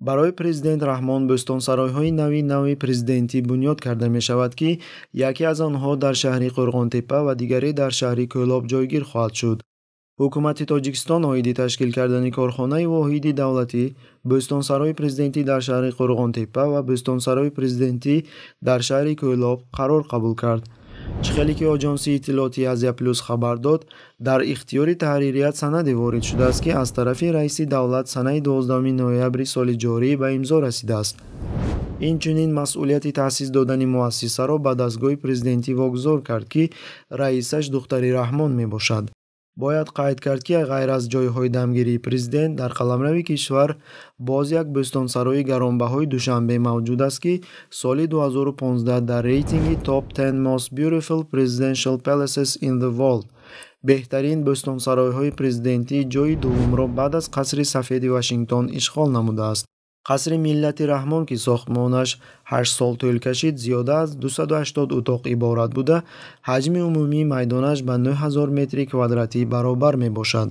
барои президент раҳмон бӯстонсаройҳои нави нави президентӣ бунёд карда мешавад ки яке аз онҳо дар шаҳри қурғонтепа ва дигаре дар шаҳри кӯлоб ҷойгир хоҳад шуд ҳукумати тоҷикистон оиди ташкил кардани корхонаи воҳиди давлатӣ бӯстонсарои президентӣ дар шаҳри қурғонтепа ва бӯстонсарои президентӣ дар шаҳри кӯлоб қарор қабул кард чихеле ки оҷонси иттилооти азия плюс хабар дод дар ихтиёри таҳририят санаде ворид шудааст ки аз тарафи раиси давлат санаи 12 ноябри соли ҷорӣ ба имзо расидааст инчунин масъулияти таъсис додани муассисаро ба дастгоҳи президентӣ вогузор кард ки раисаш духтари раҳмон мебошад бояд қайд кард ки ғайр аз ҷойҳои дамгирии президент дар қаламрави кишвар боз як бӯстонсарои гаронбаҳои душанбе мавҷуд аст ки соли 2015 дар рейтинги топ 10 most beautiful presidential palaces in the world беҳтарин бӯстонсаройҳои президентӣ ҷойи дуввумро баъд аз қасри сафеди вашингтон ишғол намудааст қасри миллати раҳмон ки сохтмонаш ҳашт сол тӯл кашид зиёда аз 28 утоқ иборат буда ҳаҷми умумии майдонаш ба 9 метри квадратӣ баробар мебошад